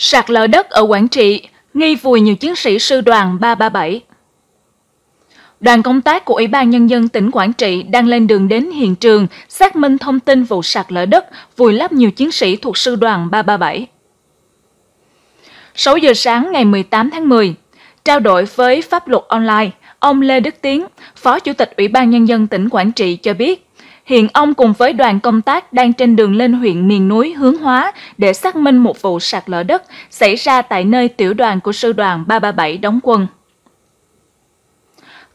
Sạt lở đất ở Quảng Trị, nghi vùi nhiều chiến sĩ sư đoàn 337. Đoàn công tác của Ủy ban Nhân dân tỉnh Quảng Trị đang lên đường đến hiện trường xác minh thông tin vụ sạt lở đất vùi lấp nhiều chiến sĩ thuộc sư đoàn 337. 6 giờ sáng ngày 18 tháng 10, trao đổi với Pháp luật Online, ông Lê Đức Tiến, Phó Chủ tịch Ủy ban Nhân dân tỉnh Quảng Trị cho biết, Hiện ông cùng với đoàn công tác đang trên đường lên huyện miền núi Hướng Hóa để xác minh một vụ sạt lở đất xảy ra tại nơi tiểu đoàn của sư đoàn 337 đóng quân.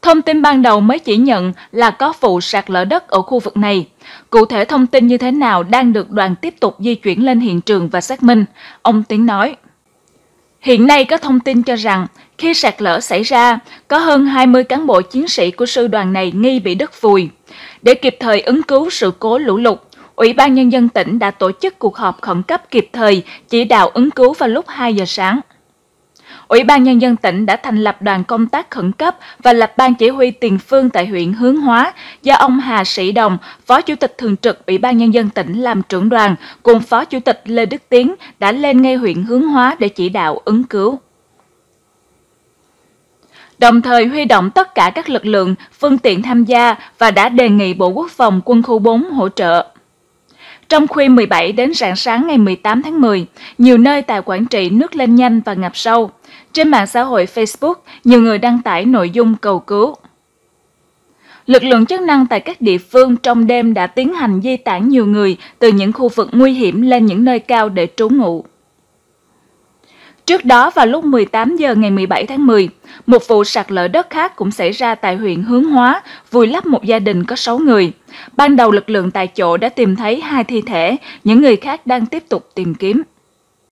Thông tin ban đầu mới chỉ nhận là có vụ sạt lở đất ở khu vực này. Cụ thể thông tin như thế nào đang được đoàn tiếp tục di chuyển lên hiện trường và xác minh, ông Tiến nói. Hiện nay có thông tin cho rằng khi sạt lở xảy ra, có hơn 20 cán bộ chiến sĩ của sư đoàn này nghi bị đất vùi. Để kịp thời ứng cứu sự cố lũ lụt, Ủy ban Nhân dân tỉnh đã tổ chức cuộc họp khẩn cấp kịp thời chỉ đạo ứng cứu vào lúc 2 giờ sáng. Ủy ban Nhân dân tỉnh đã thành lập đoàn công tác khẩn cấp và lập ban chỉ huy tiền phương tại huyện Hướng Hóa do ông Hà Sĩ Đồng, Phó Chủ tịch Thường trực Ủy ban Nhân dân tỉnh làm trưởng đoàn, cùng Phó Chủ tịch Lê Đức Tiến đã lên ngay huyện Hướng Hóa để chỉ đạo ứng cứu đồng thời huy động tất cả các lực lượng, phương tiện tham gia và đã đề nghị Bộ Quốc phòng quân khu 4 hỗ trợ. Trong khuya 17 đến rạng sáng ngày 18 tháng 10, nhiều nơi tại Quảng Trị nước lên nhanh và ngập sâu. Trên mạng xã hội Facebook, nhiều người đăng tải nội dung cầu cứu. Lực lượng chức năng tại các địa phương trong đêm đã tiến hành di tản nhiều người từ những khu vực nguy hiểm lên những nơi cao để trú ngụ. Trước đó vào lúc 18 giờ ngày 17 tháng 10, một vụ sạt lở đất khác cũng xảy ra tại huyện Hướng Hóa, vùi lấp một gia đình có 6 người. Ban đầu lực lượng tại chỗ đã tìm thấy hai thi thể, những người khác đang tiếp tục tìm kiếm.